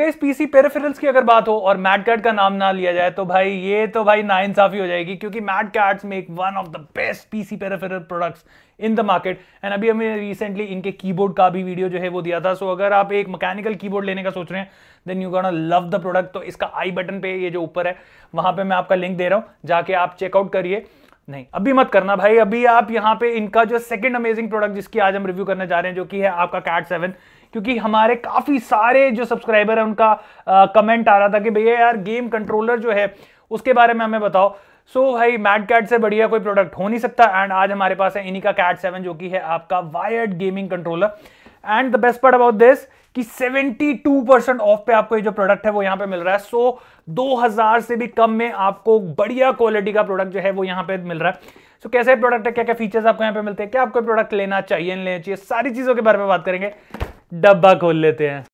इस PC peripherals की अगर बात हो और मैट कैट का नाम ना लिया जाए तो भाई ये तो भाई ना इंसाफी हो जाएगी क्योंकि Mad Catz make one of the best PC peripheral products in the market and अभी हमें रिसेंटली इनके कीबोर्ड का भी वीडियो जो है वो दिया था सो so, अगर आप एक मैकेनिकल कीबोर्ड लेने का सोच रहे हैं then you gonna love the product तो इसका आई बटन पे ये जो ऊपर है वहां पर मैं आपका लिंक दे रहा हूँ जाके आप चेकआउट करिए नहीं अभी मत करना भाई अभी आप यहाँ पे इनका जो सेकंड अमेजिंग प्रोडक्ट जिसकी आज हम रिव्यू करने जा रहे हैं जो कि है आपका कैट सेवन क्योंकि हमारे काफ़ी सारे जो सब्सक्राइबर है उनका कमेंट आ रहा था कि भैया यार गेम कंट्रोलर जो है उसके बारे में हमें बताओ सो so, भाई मैट कैट से बढ़िया कोई प्रोडक्ट हो नहीं सकता एंड आज हमारे पास है इनका कैट सेवन जो कि है आपका wired gaming controller and the best part about this कि 72 परसेंट ऑफ पे आपको ये जो प्रोडक्ट है वो यहाँ पे मिल रहा है सो so, 2000 से भी कम में आपको बढ़िया क्वालिटी का प्रोडक्ट जो है वो यहाँ पे मिल रहा है सो so, कैसे प्रोडक्ट है क्या क्या फीचर्स आपको यहाँ पे मिलते हैं क्या आपको प्रोडक्ट लेना चाहिए नहीं लेना चाहिए सारी चीज़ों के बारे में बात करेंगे डब्बा खोल लेते हैं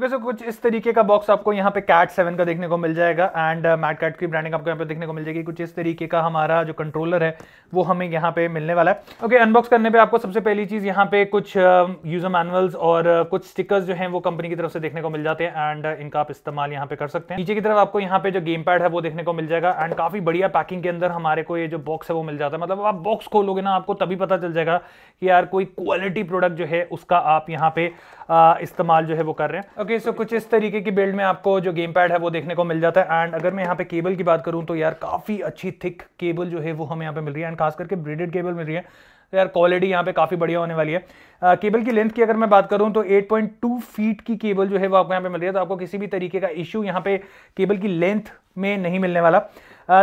ओके सो कुछ इस तरीके का बॉक्स आपको यहाँ पे कैट सेवन का देखने को मिल जाएगा एंड मैट कैट की ब्रांडिंग आपको यहाँ पे देखने को मिल जाएगी कुछ इस तरीके का हमारा जो कंट्रोलर है वो हमें यहाँ पे मिलने वाला है ओके okay, अनबॉक्स करने पे आपको सबसे पहली चीज़ यहाँ पे कुछ यूज़र uh, मैनुअल्स और uh, कुछ स्टिकर्स जो है वो कंपनी की तरफ से देखने को मिल जाते हैं एंड uh, इनका आप इस्तेमाल यहाँ पे कर सकते हैं नीचे की तरफ आपको यहाँ पे जो गेम पैड है वो देखने को मिल जाएगा एंड काफ़ी बढ़िया पैकिंग के अंदर हमारे को ये जो बॉक्स है वो मिल जाता है मतलब आप बॉक्स खोलोगे ना आपको तभी पता चल जाएगा कि यार कोई क्वालिटी प्रोडक्ट जो है उसका आप यहाँ पे uh, इस्तेमाल जो है वो कर रहे हैं ओके सो कुछ इस तरीके की बिल्ड में आपको जो गेम पैड है वो देखने को मिल जाता है एंड अगर मैं यहाँ पे केबल की बात करूँ तो यार काफ़ी अच्छी थिक केबल जो है वो हमें यहाँ पे मिल रही है एंड खास करके ब्रेडेड केबल मिल रही है तो यार क्वालिटी यहाँ पे काफ़ी बढ़िया होने वाली है आ, uh, केबल की लेंथ की अगर मैं बात करूँ तो 8.2 फीट की केबल जो है वो आपको यहाँ पे मिल रही है तो आपको किसी भी तरीके का इश्यू यहाँ पे केबल की लेंथ में नहीं मिलने वाला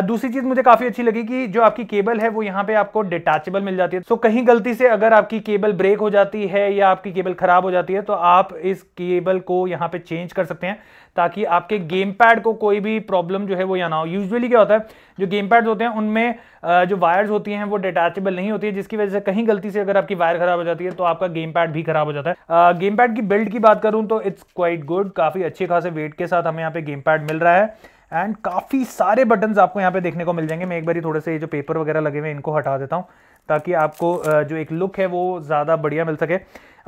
दूसरी चीज मुझे काफी अच्छी लगी कि जो आपकी केबल है वो यहाँ पे आपको डिटैचेबल मिल जाती है सो कहीं गलती से अगर आपकी केबल ब्रेक हो जाती है या आपकी केबल खराब हो जाती है तो आप इस केबल को यहाँ पे चेंज कर सकते हैं ताकि आपके गेम पैड को कोई भी प्रॉब्लम जो है वो यहाँ ना हो यूजुअली क्या होता है जो गेम पैड होते हैं उनमें जो वायर्स होती हैं वो डिटैचेबल नहीं होती है जिसकी वजह से कहीं गलती से अगर आपकी वायर खराब हो जाती है तो आपका गेम पैड भी खराब हो जाता है गेम पैड की बिल्ड की बात करूं तो इट्स क्वाइट गुड काफी अच्छे खासे वेट के साथ हमें यहाँ पे गेम पैड मिल रहा है एंड काफ़ी सारे बटन आपको यहाँ पे देखने को मिल जाएंगे मैं एक बार थोड़े से ये जो पेपर वगैरह लगे हुए इनको हटा देता हूँ ताकि आपको जो एक लुक है वो ज़्यादा बढ़िया मिल सके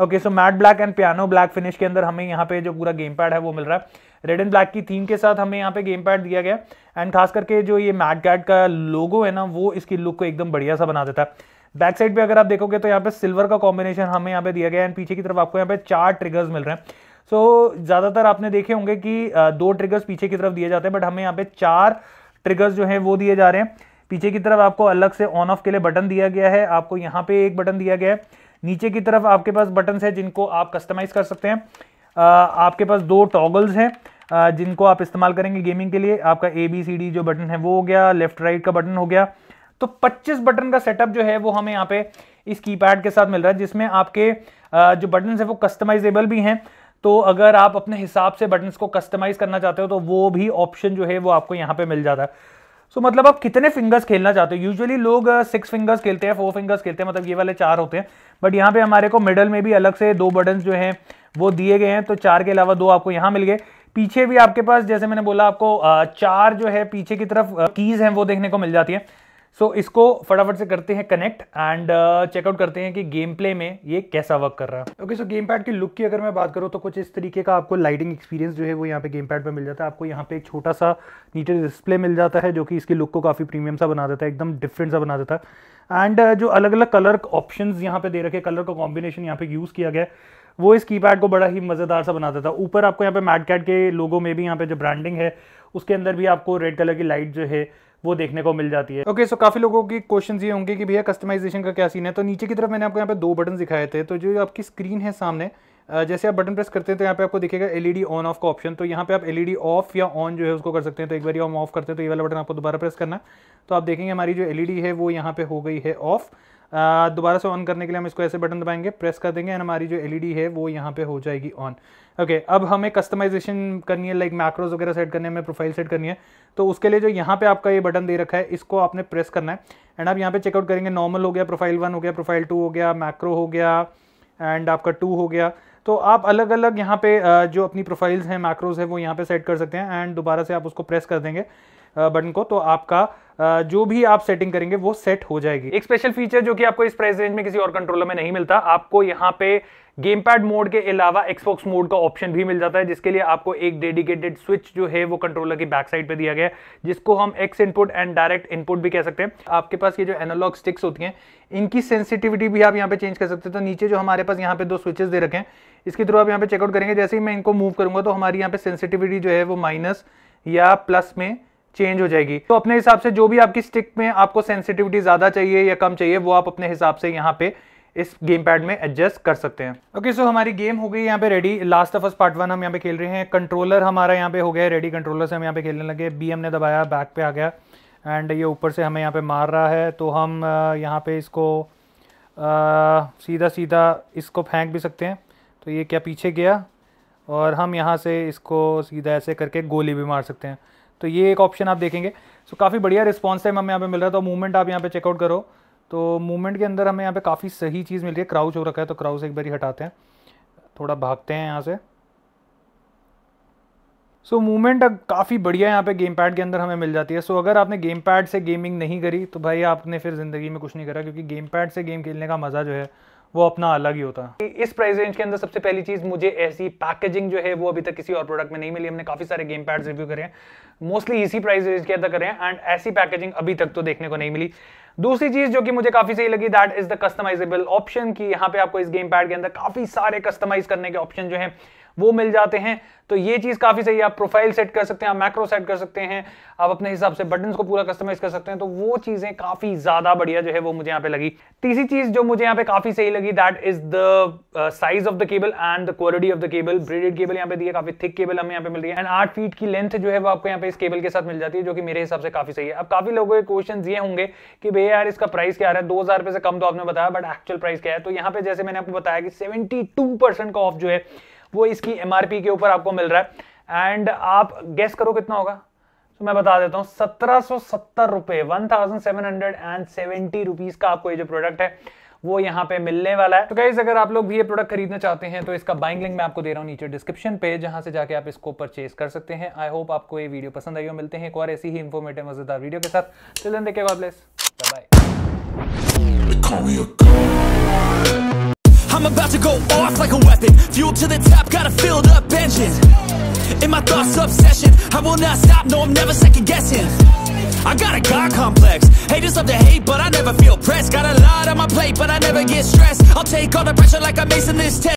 okay so matte black and piano black finish के अंदर हमें यहाँ पे जो पूरा गेम पैड है वो मिल रहा है रेड एंड ब्लैक की थीम के साथ हमें यहाँ पे गेम पैड दिया गया एंड खास करके जो ये मैट गैड का लोगो है ना वो इसकी लुक को एकदम बढ़िया सा बना देता है बैक साइड पे अगर आप देखोगे तो यहाँ पे सिल्वर का कॉम्बिनेशन हमें यहाँ पे दिया गया एंड पीछे की तरफ आपको यहाँ पे चार ट्रिगर्स मिल रहे हैं सो so, ज़्यादातर आपने देखे होंगे कि दो ट्रिगर्स पीछे की तरफ दिए जाते हैं बट हमें यहाँ पे चार ट्रिगर्स जो हैं वो दिए जा रहे हैं पीछे की तरफ आपको अलग से ऑन ऑफ के लिए बटन दिया गया है आपको यहाँ पे एक बटन दिया गया है नीचे की तरफ आपके पास बटन है जिनको आप कस्टमाइज कर सकते हैं आपके पास दो टॉगल्स हैं जिनको आप इस्तेमाल करेंगे गेमिंग के लिए आपका ए बी सी डी जो बटन है वो हो गया लेफ्ट राइट का बटन हो गया तो 25 बटन का सेटअप जो है वो हमें यहाँ पे इस कीपैड के साथ मिल रहा है जिसमें आपके जो बटन है वो कस्टमाइजेबल भी हैं तो अगर आप अपने हिसाब से बटन्स को कस्टमाइज करना चाहते हो तो वो भी ऑप्शन जो है वो आपको यहाँ पे मिल जाता है सो so, मतलब आप कितने फिंगर्स खेलना चाहते हो यूजुअली लोग सिक्स uh, फिंगर्स खेलते हैं फोर फिंगर्स खेलते हैं मतलब ये वाले चार होते हैं बट यहाँ पे हमारे को मिडल में भी अलग से दो बटन जो हैं वो दिए गए हैं तो चार के अलावा दो आपको यहाँ मिल गए पीछे भी आपके पास जैसे मैंने बोला आपको uh, चार जो है पीछे की तरफ कीज uh, हैं वो देखने को मिल जाती है सो so, इसको फटाफट से करते हैं कनेक्ट एंड चेकआउट करते हैं कि गेम प्ले में ये कैसा वर्क कर रहा है ओके सो गेम पैड की लुक की अगर मैं बात करूँ तो कुछ इस तरीके का आपको लाइटिंग एक्सपीरियंस जो है वो यहाँ पे गेम पैड पर मिल जाता है आपको यहाँ पे एक छोटा सा नीचे डिस्प्ले मिल जाता है जो कि इसकी लुक को काफ़ी प्रीमियम सा बना देता है एकदम डिफरेंट सा बना देता है एंड uh, जो अलग अलग कलर ऑप्शन यहाँ पे दे रखे कलर का कॉम्बिनेशन यहाँ पे यूज़ किया गया वो इस कीपैड को बड़ा ही मज़ेदार सा बना देता है ऊपर आपको यहाँ पे मैट कैट के लोगों में भी यहाँ पे जो ब्रांडिंग है उसके अंदर भी आपको रेड कलर की लाइट जो है वो देखने को मिल जाती है ओके okay, सो so काफी लोगों के क्वेश्चन ये होंगे कि भैया कस्टमाइजेशन का क्या सीन है तो नीचे की तरफ मैंने आपको यहाँ पे दो बटन दिखाए थे तो जो आपकी स्क्रीन है सामने जैसे आप बटन प्रेस करते हैं तो यहाँ पे आपको दिखेगा एलईडी ऑन ऑफ का ऑप्शन तो यहाँ पे आप एलईडी ऑफ या ऑन जो है उसको कर सकते हैं तो एक बार हम ऑफ करते हैं तो ये वाला बटन आपको दोबारा प्रेस करना है तो आप देखेंगे हमारी जो एलईडी है वो यहाँ पे हो गई है ऑफ दोबारा से ऑन करने के लिए हम इसको ऐसे बटन दबाएंगे प्रेस कर देंगे एंड हमारी जो एलईडी है वो यहाँ पे हो जाएगी ऑन ओके okay, अब हमें कस्टमाइजेशन करनी है लाइक मैक्रोज वगैरह सेट करने हमें प्रोफाइल सेट करनी है तो उसके लिए जो यहाँ पे आपका ये बटन दे रखा है इसको आपने प्रेस करना है एंड आप यहाँ पे चेकआउट करेंगे नॉर्मल हो गया प्रोफाइल वन हो गया प्रोफाइल टू हो गया मैक्रो हो गया एंड आपका टू हो गया तो आप अलग अलग यहाँ पे जो अपनी प्रोफाइल्स हैं मैक्रोज है वो यहाँ पे सेट कर सकते हैं एंड दोबारा से आप उसको प्रेस कर देंगे बटन को तो आपका जो भी आप सेटिंग करेंगे वो सेट हो जाएगी एक स्पेशल फीचर जो कि आपको इस प्राइस रेंज में किसी और कंट्रोलर में नहीं मिलता आपको यहाँ पे गेम पैड मोड के अलावा एक्सबॉक्स मोड का ऑप्शन भी मिल जाता है जिसके लिए आपको एक डेडिकेटेड स्विच जो है वो कंट्रोलर की बैक साइड पे दिया गया है जिसको हम X input and direct input भी कह सकते हैं आपके पास ये जो एनालॉग स्टिक्स होती हैं इनकी सेंसिटिविटी भी आप यहाँ पे चेंज कर सकते हैं तो नीचे जो हमारे पास यहाँ पे दो स्विचेस दे रखे हैं इसके थ्रू आप यहाँ पे चेकआउट करेंगे जैसे ही मैं इनको मूव करूंगा तो हमारी यहाँ पे सेंसिटिविटी जो है वो माइनस या प्लस में चेंज हो जाएगी तो अपने हिसाब से जो भी आपकी स्टिक में आपको सेंसिटिविटी ज्यादा चाहिए या कम चाहिए वो आप अपने हिसाब से यहाँ पे इस गेम पैड में एडजस्ट कर सकते हैं ओके okay, सो so हमारी गेम हो गई यहाँ पे ready last of us part one हम यहाँ पे खेल रहे हैं कंट्रोलर हमारा यहाँ पे हो गया रेडी कंट्रोलर से हम यहाँ पे खेलने लगे बी ने दबाया बैक पे आ गया एंड ये ऊपर से हमें यहाँ पे मार रहा है तो हम यहाँ पे इसको आ, सीधा सीधा इसको फेंक भी सकते हैं तो ये क्या पीछे गया और हम यहाँ से इसको सीधा ऐसे करके गोली भी मार सकते हैं तो ये एक ऑप्शन आप देखेंगे सो so, काफ़ी बढ़िया रिस्पॉन्स टाइम हमें यहाँ पे मिल रहा है तो मूवमेंट आप यहाँ पे चेकआउट करो तो मूवमेंट के अंदर हमें यहाँ पे काफ़ी सही चीज़ मिल रही है क्राउच हो रखा है तो क्राउच एक बारी हटाते हैं थोड़ा भागते हैं यहाँ से सो so, मूवमेंट अब काफ़ी बढ़िया यहाँ पे गेम पैड के अंदर हमें मिल जाती है सो so, अगर आपने गेम पैड से गेमिंग नहीं करी तो भाई आपने फिर ज़िंदगी में कुछ नहीं करा क्योंकि गेम पैड से गेम खेलने का मज़ा जो है वो अपना अलग ही होता है इस प्राइस रेंज के अंदर सबसे पहली चीज मुझे ऐसी पैकेजिंग जो है वो अभी तक किसी और प्रोडक्ट में नहीं मिली हमने काफी सारे गेम पैड रिव्यू करे हैं मोस्टली इसी प्राइस रेंज के अंदर करें एंड ऐसी पैकेजिंग अभी तक तो देखने को नहीं मिली दूसरी चीज जो कि मुझे काफी सही लगी that is the customisable option की यहाँ पे आपको इस गेम पैड के अंदर काफी सारे कस्टमाइज करने के ऑप्शन जो है वो मिल जाते हैं तो ये चीज काफी सही है आप प्रोफाइल सेट कर सकते हैं आप मैक्रो सेट कर सकते हैं आप अपने हिसाब से बटन को पूरा कस्टमाइज कर सकते हैं तो वो चीजें काफी ज्यादा बढ़िया जो है वो मुझे यहाँ पे लगी तीसरी चीज जो मुझे यहाँ पे काफी सही लगी that is the size of the cable and the quality of the cable braided cable यहाँ पे दी है काफी थिक केबल हमें यहाँ पे मिल रही है एंड आठ फीट की लेंथ जो है वो आपको यहाँ पे इस केबल के साथ मिल जाती है जो कि मेरे हिसाब से काफी सही है अब काफी लोगों के क्वेश्चन ये होंगे कि भैया यार इसका प्राइस क्या है दो हजार से कम तो आपने बताया बट एक्चुअल प्राइस क्या है तो यहाँ पे जैसे मैंने आपको बताया कि सेवेंटी टू परसेंट का ऑफ जो है वो इसकी एमआरपी के ऊपर आपको मिल रहा है एंड आप गेस करो कितना होगा तो मैं बता देता हूं सत्रह सौ सत्तर रुपए one thousand seven hundred and seventy rupees का आपको ये जो प्रोडक्ट है वो यहाँ पे मिलने वाला है तो गाइज अगर आप लोग भी ये प्रोडक्ट खरीदना चाहते हैं तो इसका बाइंग लिंक मैं आपको दे रहा हूँ नीचे डिस्क्रिप्शन पे जहाँ से जाके आप इसको परचेज कर सकते हैं आई होप आपको ये वीडियो पसंद आई हो मिलते हैं एक और ऐसी ही इन्फॉर्मेटिव मजेदार वीडियो के साथ चलन देखे bye I'm about to go off like a weapon Fuel to the top, got a filled up engine In my thoughts, obsession I will not stop, no I'm never second guessing I got a God complex Haters love to hate, but I never feel pressed Got a lot on my plate, but I never get stressed I'll take all the pressure like I'm acing this test